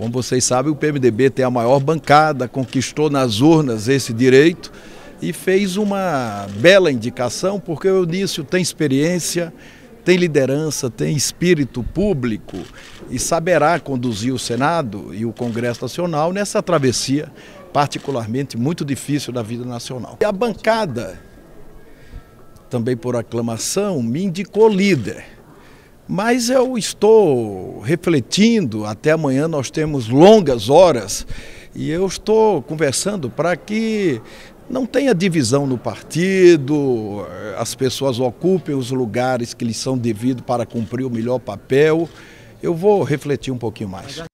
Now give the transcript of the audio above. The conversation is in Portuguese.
Como vocês sabem, o PMDB tem a maior bancada, conquistou nas urnas esse direito e fez uma bela indicação, porque o Eunício tem experiência, tem liderança, tem espírito público e saberá conduzir o Senado e o Congresso Nacional nessa travessia particularmente muito difícil da vida nacional. E a bancada, também por aclamação, me indicou líder. Mas eu estou refletindo, até amanhã nós temos longas horas, e eu estou conversando para que não tenha divisão no partido, as pessoas ocupem os lugares que lhes são devidos para cumprir o melhor papel. Eu vou refletir um pouquinho mais.